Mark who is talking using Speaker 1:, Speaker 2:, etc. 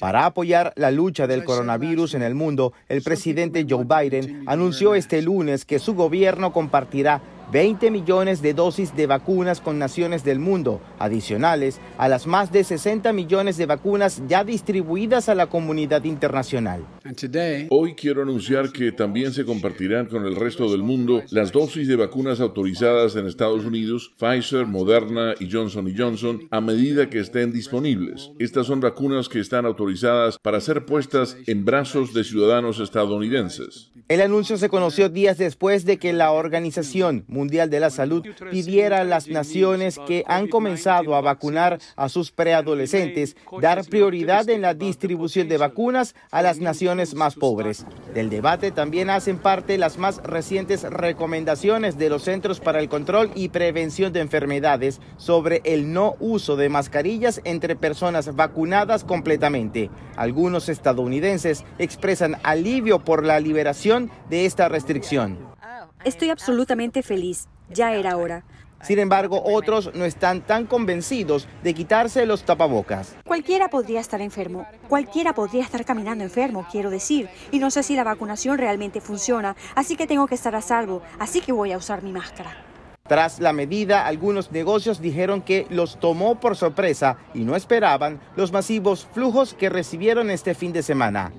Speaker 1: Para apoyar la lucha del coronavirus en el mundo, el presidente Joe Biden anunció este lunes que su gobierno compartirá 20 millones de dosis de vacunas con naciones del mundo, adicionales a las más de 60 millones de vacunas ya distribuidas a la comunidad internacional.
Speaker 2: Hoy quiero anunciar que también se compartirán con el resto del mundo las dosis de vacunas autorizadas en Estados Unidos, Pfizer, Moderna y Johnson Johnson, a medida que estén disponibles. Estas son vacunas que están autorizadas para ser puestas en brazos de ciudadanos estadounidenses.
Speaker 1: El anuncio se conoció días después de que la organización Mundial de la Salud pidiera a las naciones que han comenzado a vacunar a sus preadolescentes dar prioridad en la distribución de vacunas a las naciones más pobres. Del debate también hacen parte las más recientes recomendaciones de los Centros para el Control y Prevención de Enfermedades sobre el no uso de mascarillas entre personas vacunadas completamente. Algunos estadounidenses expresan alivio por la liberación de esta restricción.
Speaker 3: Estoy absolutamente feliz. Ya era hora.
Speaker 1: Sin embargo, otros no están tan convencidos de quitarse los tapabocas.
Speaker 3: Cualquiera podría estar enfermo, cualquiera podría estar caminando enfermo, quiero decir, y no sé si la vacunación realmente funciona, así que tengo que estar a salvo, así que voy a usar mi máscara.
Speaker 1: Tras la medida, algunos negocios dijeron que los tomó por sorpresa y no esperaban los masivos flujos que recibieron este fin de semana.